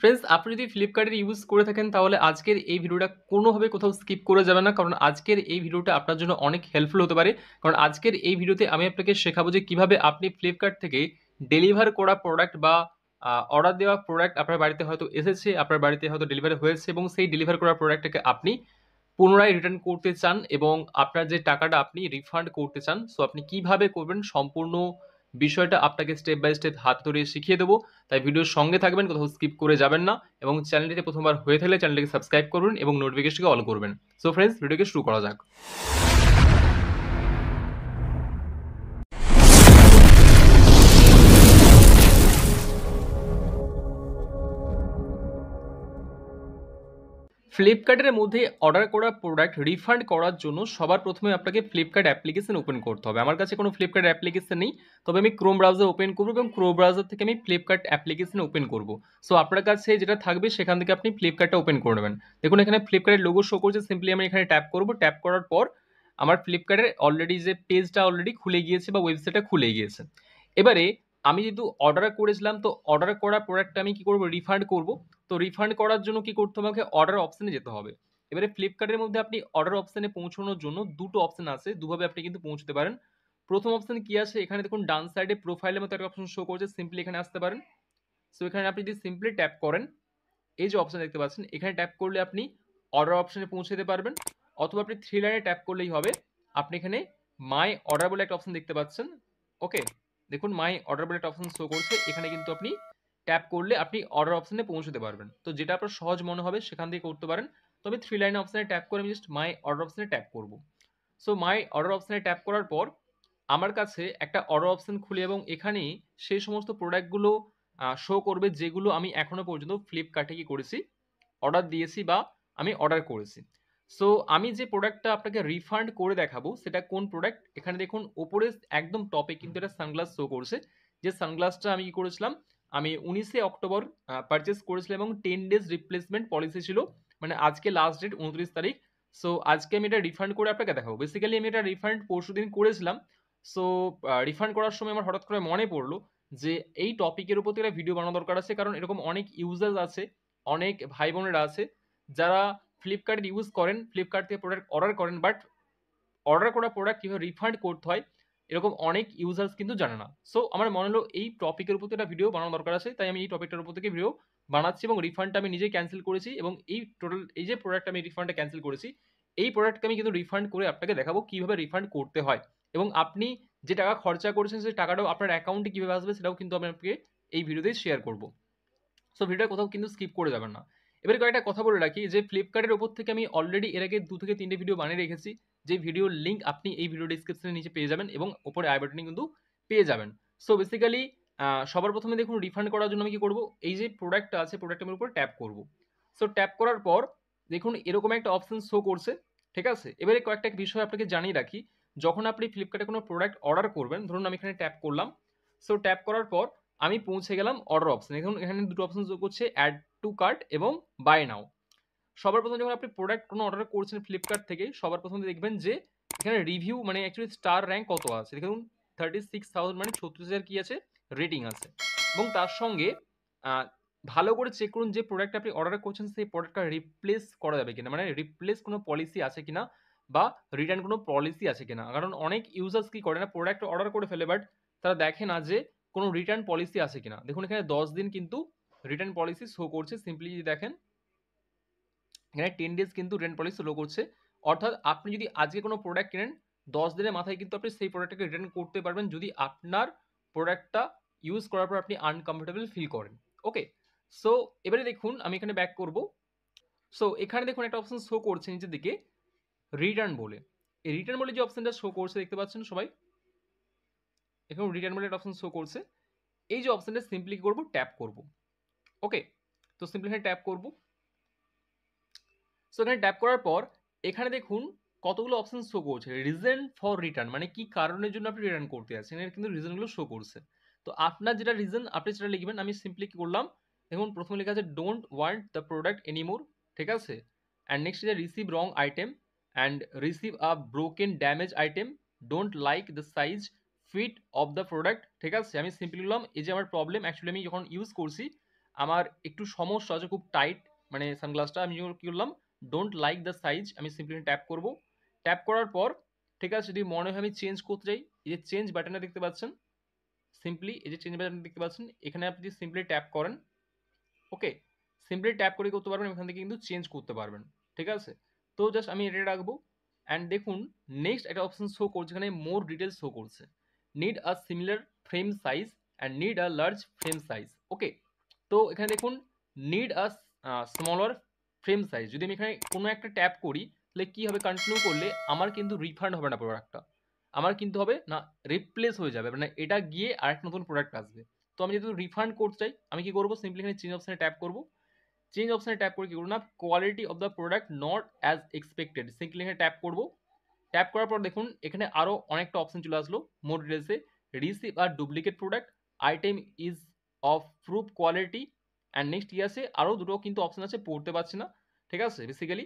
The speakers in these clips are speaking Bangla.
ফ্রেন্ডস আপনি যদি ফ্লিপকার্টের ইউজ করে থাকেন তাহলে আজকের এই ভিডিওটা কোনোভাবে কোথাও স্কিপ করে যাবে না কারণ আজকের এই ভিডিওটা আপনার জন্য অনেক হেল্পফুল হতে পারে কারণ আজকের এই ভিডিওতে আমি আপনাকে শেখাবো যে কীভাবে আপনি ফ্লিপকার্ট থেকে ডেলিভার করা প্রোডাক্ট বা অর্ডার দেওয়া প্রোডাক্ট আপনার বাড়িতে হয়তো এসেছে আপনার বাড়িতে হয়তো ডেলিভারি হয়েছে এবং সেই ডেলিভার করা প্রোডাক্টটাকে আপনি পুনরায় রিটার্ন করতে চান এবং আপনার যে টাকাটা আপনি রিফান্ড করতে চান সো আপনি কিভাবে করবেন সম্পূর্ণ বিষয়টা আপনাকে স্টেপ বাই স্টেপ হাত ধরিয়ে শিখিয়ে দেবো তাই ভিডিওর সঙ্গে থাকবেন কোথাও স্কিপ করে যাবেন না এবং চ্যানেলটিতে প্রথমবার হয়ে থাকলে চ্যানেলটিকে সাবস্ক্রাইব করুন এবং নোটিফিকেশনকে অল করবেন সো ফ্রেন্ডস ভিডিওকে শুরু করা যাক ফ্লিপকার্টের মধ্যে অর্ডার করা প্রোডাক্ট রিফান্ড করার জন্য সবার প্রথমে আপনাকে ফ্লিপকার্ট অ্যাপ্লিকেশন ওপেন করতে হবে আমার কাছে কোনো ফ্লিপকার্ট অ্যাপ্লিকেশন নেই তবে আমি ক্রোম ব্রাউজার ওপেন করবো এবং ক্রোম ব্রাউজার থেকে আমি ফ্লিপকার্ট অ্যাপ্লিকেশন ওপেন করব সো আপনার কাছে যেটা থাকবে সেখান থেকে আপনি ফ্লিপকার্টটা ওপেন করে নেবেন দেখুন এখানে ফ্লিপকার্টের লোগো শো করছে সিম্পলি আমি এখানে ট্যাপ করবো ট্যাপ করার পর আমার ফ্লিপকার্টের অলরেডি যে পেজটা অলরেডি খুলে গিয়েছে বা ওয়েবসাইটটা খুলে গিয়েছে এবারে আমি যেহেতু অর্ডার করেছিলাম তো অর্ডার করা প্রোডাক্টটা আমি কি করব রিফান্ড করব তো রিফান্ড করার জন্য কি করতে হবে আমাকে অর্ডার অপশানে যেতে হবে এবারে ফ্লিপকার্টের মধ্যে আপনি অর্ডার অপশানে পৌঁছানোর জন্য দুটো অপশান আছে দুভাবে আপনি কিন্তু পৌঁছতে পারেন প্রথম অপশান কি আছে এখানে দেখুন ডান সাইডে প্রোফাইলের মতো একটা অপশন শো করছে সিম্পলি এখানে আসতে পারেন সো এখানে আপনি যদি সিম্পলি ট্যাপ করেন এই যে অপশান দেখতে পাচ্ছেন এখানে ট্যাপ করলে আপনি অর্ডার অপশানে পৌঁছাতে পারবেন অথবা আপনি থ্রি লাইনে ট্যাপ করলেই হবে আপনি এখানে মাই অর্ডার বলে একটা অপশান দেখতে পাচ্ছেন ওকে দেখুন মাই অর্ডার বলে একটা অপশন শো করছে এখানে কিন্তু আপনি ট্যাপ করলে আপনি অর্ডার অপশানে পৌঁছতে পারবেন তো যেটা আপনার সহজ মনে হবে সেখান থেকে করতে পারেন তবে থ্রি লাইন অপশানে ট্যাপ করে আমি জাস্ট মাই অর্ডার অপশানে ট্যাপ করব সো মাই অর্ডার অপশানে ট্যাপ করার পর আমার কাছে একটা অর্ডার অপশান খুলে এবং এখানেই সেই সমস্ত প্রোডাক্টগুলো শো করবে যেগুলো আমি এখনও পর্যন্ত ফ্লিপকার্টে কি করেছি অর্ডার দিয়েছি বা আমি অর্ডার করেছি সো আমি যে প্রোডাক্টটা আপনাকে রিফান্ড করে দেখাবো সেটা কোন প্রোডাক্ট এখানে দেখুন ওপরে একদম টপে কিন্তু এটা সানগ্লাস শো করছে যে সানগ্লাসটা আমি কি করেছিলাম আমি উনিশে অক্টোবর পারচেস করেছিলাম এবং টেন ডেজ রিপ্লেসমেন্ট পলিসি ছিল মানে আজকে লাস্ট ডেট উনত্রিশ তারিখ সো আজকে আমি এটা রিফান্ড করে আপনাকে দেখাবো বেসিক্যালি আমি এটা রিফান্ড পরশু দিন করেছিলাম সো রিফান্ড করার সময় আমার হঠাৎ করে মনে পড়লো যে এই টপিকের উপর একটা ভিডিও বানানো দরকার আছে কারণ এরকম অনেক ইউজার্স আছে অনেক ভাই বোনেরা আছে যারা ফ্লিপকার্ট ইউজ করেন ফ্লিপকার্ট থেকে প্রোডাক্ট অর্ডার করেন বাট অর্ডার করা প্রোডাক্ট কীভাবে রিফান্ড করতে হয় এরকম অনেক ইউজার্স কিন্তু জানে না সো আমার মনে হলো এই টপিকের উপর একটা ভিডিও বানানো দরকার আছে তাই আমি এই টপিকটার উপর থেকে ভিডিও বানাচ্ছি এবং রিফান্ডটা আমি নিজেই ক্যান্সেল করেছি এবং এই টোটাল এই যে প্রোডাক্ট আমি রিফান্ডটা ক্যান্সেল করেছি এই প্রোডাক্টকে আমি কিন্তু রিফান্ড করে আপনাকে দেখাবো কীভাবে রিফান্ড করতে হয় এবং আপনি যে টাকা খরচা করেছেন সেই টাকাটাও আপনার অ্যাকাউন্টে কীভাবে আসবে সেটাও কিন্তু আমি আপনাকে এই ভিডিওতেই শেয়ার করব সো ভিডিওটা কোথাও কিন্তু স্কিপ করে যাবেন না এবার কয়েকটা কথা বলে রাখি যে ফ্লিপকার্টের ওপর থেকে আমি অলরেডি এর আগে দু থেকে তিনটে ভিডিও বানিয়ে রেখেছি যে ভিডিওর লিঙ্ক আপনি এই ভিডিও ডিসক্রিপশনের নিচে পেয়ে যাবেন এবং ওপরে আই বাটনে কিন্তু পেয়ে যাবেন সো বেসিক্যালি সবার প্রথমে দেখুন রিফান্ড করার জন্য আমি কি করব এই যে প্রোডাক্টটা আছে প্রোডাক্টের উপর ট্যাপ করব সো ট্যাপ করার পর দেখুন এরকম একটা অপশান শো করছে ঠিক আছে এবারে কয়েকটা বিষয় আপনাকে জানিয়ে রাখি যখন আপনি ফ্লিপকার্টে কোনো প্রোডাক্ট অর্ডার করবেন ধরুন আমি এখানে ট্যাপ করলাম সো ট্যাপ করার পর আমি পৌঁছে গেলাম অর্ডার অপশান এখন এখানে দুটো অপশান যোগ করছে অ্যাড টু কার্ট এবং বাই নাও সবার প্রথমে যখন আপনি প্রোডাক্ট কোনো অর্ডার করছেন ফ্লিপকার্ট থেকে সবার প্রথমে দেখবেন যে এখানে রিভিউ মানে অ্যাকচুয়ালি স্টার র্যাঙ্ক কত আছে দেখুন থার্টি সিক্স থাউজেন্ড মানে ছত্রিশ হাজার কী আছে রেটিং আছে এবং তার সঙ্গে ভালো করে চেক করুন যে প্রোডাক্ট আপনি অর্ডার করছেন সেই প্রোডাক্টটা রিপ্লেস করা যাবে কিনা মানে রিপ্লেস কোনো পলিসি আছে কিনা বা রিটার্ন কোনো পলিসি আছে কিনা কারণ অনেক ইউজার্স কি করে না প্রোডাক্ট অর্ডার করে ফেলে বাট তারা দেখে না যে কোনো রিটার্ন পলিসি আছে কিনা দেখুন এখানে দশ দিন কিন্তু রিটার্ন পলিসি শো করছে সিম্পলি যদি দেখেন এখানে টেন ডেজ কিন্তু রিটার্ন পলিসি লো করছে অর্থাৎ আপনি যদি আজকে কোনো প্রোডাক্ট কেনেন দশ দিনের মাথায় কিন্তু আপনি সেই প্রোডাক্টটাকে রিটার্ন করতে পারবেন যদি আপনার প্রোডাক্টটা ইউজ করার পর আপনি আনকমফোর্টেবল ফিল করেন ওকে সো এবারে দেখুন আমি এখানে ব্যাক করব সো এখানে দেখুন একটা অপশন শো করছে নিচের দিকে রিটার্ন বলে এই রিটার্ন বলে যে অপশানটা শো করছে দেখতে পাচ্ছেন সবাই এখন রিটার্ন বলে একটা অপশন শো করছে এই যে অপশনটা সিম্পলি করবো ট্যাপ করব ওকে তো সিম্পলি এখানে ট্যাপ করবো সো এখানে ট্যাপ করার পর এখানে দেখুন কতগুলো অপশান শো করছে রিজন ফর রিটার্ন মানে কি কারণের জন্য আপনি রিটার্ন করতে আছেন এর কিন্তু রিজনগুলো শো করছে তো আপনার যেটা রিজন আপনি সেটা লিখবেন আমি সিম্পলি কি করলাম দেখুন প্রথমে লেখা আছে don't want the product anymore ঠিক আছে অ্যান্ড নেক্সট যে receive wrong item and receive a broken damage item don't like the size fit of the product ঠিক আছে আমি সিম্পলি বললাম এই যে আমার প্রবলেম অ্যাকচুয়ালি আমি যখন ইউজ করছি আমার একটু সমস্যা আছে খুব টাইট মানে সানগ্লাসটা আমি কী করলাম ডোন্ট লাইক দ্য সাইজ আমি সিম্পলি ট্যাপ করব ট্যাপ করার পর ঠিক আছে যদি মনে হয় আমি চেঞ্জ করতে চাই এই যে চেঞ্জ বাটনে দেখতে পাচ্ছেন সিম্পলি এই যে চেঞ্জ বাটনে দেখতে পাচ্ছেন এখানে আপনি সিম্পলি ট্যাপ করেন ওকে সিম্পলি ট্যাপ করে করতে পারবেন এখান থেকে কিন্তু চেঞ্জ করতে পারবেন ঠিক আছে তো জাস্ট আমি এটা রাখবো অ্যান্ড দেখুন নেক্সট একটা অপশন শো করছে এখানে মোর ডিটেলস শো করছে need a similar frame size and need a large frame size okay তো এখানে দেখুন need a smaller frame size যদি আমি এখানে কোনো একটা ট্যাপ করি তাহলে কী হবে কন্টিনিউ করলে আমার কিন্তু রিফান্ড হবে না প্রোডাক্টটা আমার কিন্তু হবে না রিপ্লেস হয়ে যাবে মানে এটা গিয়ে আরেকটা নতুন প্রোডাক্ট আসবে তো আমি যেহেতু রিফান্ড করতে চাই আমি কি করবো সিম্পলি এখানে চেঞ্জ অপশানে ট্যাপ করবো চেঞ্জ অপশানে ট্যাপ করে কী করবো না quality of the product not as expected simply এখানে ট্যাপ করবো ট্যাপ করার পর দেখুন এখানে আরও অনেকটা অপশান চলে আসলো মোর ডিটেলসে রিসিভ আর duplicate product item is of proof quality and next ইয়ার্সে আরও দুটো কিন্তু অপশান আছে পড়তে পারছি না ঠিক আছে বেসিক্যালি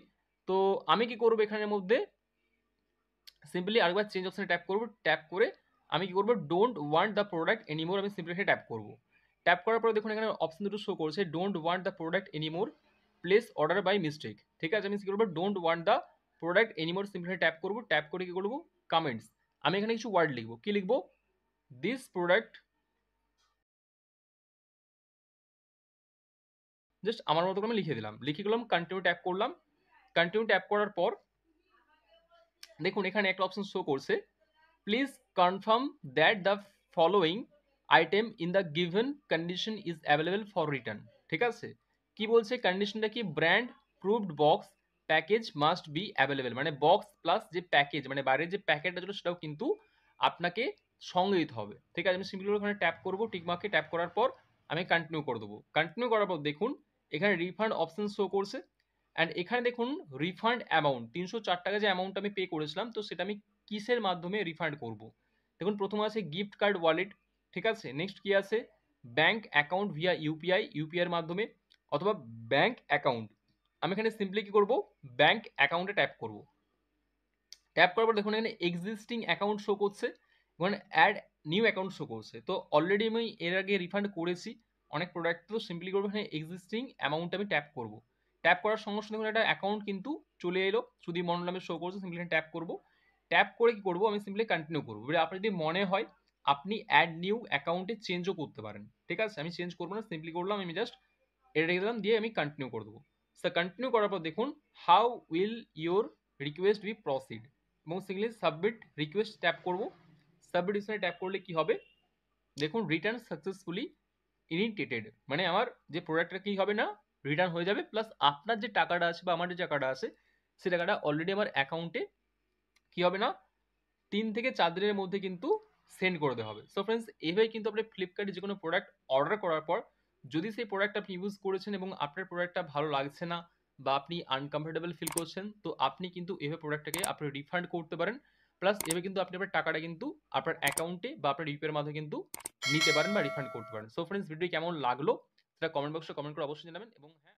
তো আমি কি করবো এখানের মধ্যে সিম্পলি আরেকবার চেঞ্জ অপশানে ট্যাপ করবো ট্যাপ করে আমি কি করবো don't want the product anymore আমি সিম্পলি এখানে ট্যাপ করবো ট্যাপ করার পরে দেখুন এখানে অপশান দুটো শো করছে don't want the product anymore place order by mistake ঠিক আছে আমি কি করবো don't want the product anymore simply tap করবো ট্যাপ করে কি করবো কমেন্টস আমি এখানে কিছু ওয়ার্ড লিখবো কী লিখবো দিস প্রোডাক্ট জাস্ট আমার মতো করে আমি লিখে দিলাম লিখে গেলাম কন্টিনিউ ট্যাপ করলাম কন্টিনিউ ট্যাপ করার পর দেখুন এখানে একটা অপশন শো করছে please confirm that the following item in the given condition is available for return ঠিক আছে কি বলছে কন্ডিশনটা কি brand proved box package must be available মানে বক্স প্লাস যে প্যাকেজ মানে বাইরের যে প্যাকেটটা ছিল সেটাও কিন্তু আপনাকে সঙ্গে দিতে হবে ঠিক আছে আমি সিম্পলি ওখানে ট্যাপ করবো টিকমাকে ট্যাপ করার পর আমি কন্টিনিউ করে দেবো কন্টিনিউ করার পর দেখুন এখানে রিফান্ড অপশন শো করছে অ্যান্ড এখানে দেখুন রিফান্ড অ্যামাউন্ট তিনশো চার টাকা যে অ্যামাউন্ট আমি পে করেছিলাম তো সেটা আমি কিসের মাধ্যমে রিফান্ড করব দেখুন প্রথমে আছে গিফট কার্ড ওয়ালেট ঠিক আছে নেক্সট কী আছে ব্যাঙ্ক অ্যাকাউন্ট ভিয়া ইউপিআই ইউপিআইয়ের মাধ্যমে অথবা ব্যাঙ্ক অ্যাকাউন্ট আমি এখানে সিম্পলি কী করবো ব্যাঙ্ক অ্যাকাউন্টে ট্যাপ করব ট্যাপ করার পর দেখুন এখানে এক্সিস্টিং অ্যাকাউন্ট শো করছে এখানে অ্যাড নিউ অ্যাকাউন্ট শো করছে তো অলরেডি আমি এর আগে রিফান্ড করেছি অনেক প্রোডাক্ট তো সিম্পলি করবো এখানে এক্সিস্টিং অ্যামাউন্ট আমি ট্যাপ করব ট্যাপ করার সঙ্গে সঙ্গে দেখুন একটা অ্যাকাউন্ট কিন্তু চলে এলো সুদীপ মন্ডল আমি শো করছে সিম্পলি ট্যাপ করব ট্যাপ করে কি করব আমি সিম্পলি কন্টিনিউ করবো এবার আপনার যদি মনে হয় আপনি অ্যাড নিউ অ্যাকাউন্টে চেঞ্জও করতে পারেন ঠিক আছে আমি চেঞ্জ করবো না সিম্পলি করলাম আমি জাস্ট এটা রেখে দিলাম দিয়ে আমি কন্টিনিউ করে দেবো স্যার কন্টিনিউ করার পর দেখুন how will your request be proceed এবং সিম্পলি সাবমিট রিকোয়েস্ট ট্যাপ করবো সাবমিট ট্যাপ করলে কি হবে দেখুন রিটার্ন সাকসেসফুলি ইনিটেটেড মানে আমার যে প্রোডাক্টটা কী হবে না রিটার্ন হয়ে যাবে প্লাস আপনার যে টাকাটা আছে বা আমার যে টাকাটা আছে সে টাকাটা অলরেডি আমার অ্যাকাউন্টে কী হবে না তিন থেকে চার দিনের মধ্যে কিন্তু সেন্ড করে দেওয়া হবে সো ফ্রেন্ডস এইভাবে কিন্তু আপনি ফ্লিপকার্টে যে কোনো প্রোডাক্ট অর্ডার করার পর যদি সেই প্রোডাক্ট আপনি ইউজ করেছেন এবং আপনার প্রোডাক্টটা ভালো লাগছে না বা আপনি আনকমফোর্টেবল ফিল করছেন তো আপনি কিন্তু এভাবে প্রোডাক্টটাকে আপনি রিফান্ড করতে পারেন প্লাস এভাবে কিন্তু আপনি আপনার টাকাটা কিন্তু আপনার অ্যাকাউন্টে বা আপনার ইউপিআর মাধ্যমে কিন্তু নিতে পারেন বা রিফান্ড করতে পারেন সো ফ্রেন্ডস ভিডিও কেমন লাগলো সেটা কমেন্ট বক্সে কমেন্ট করে অবশ্যই জানাবেন এবং হ্যাঁ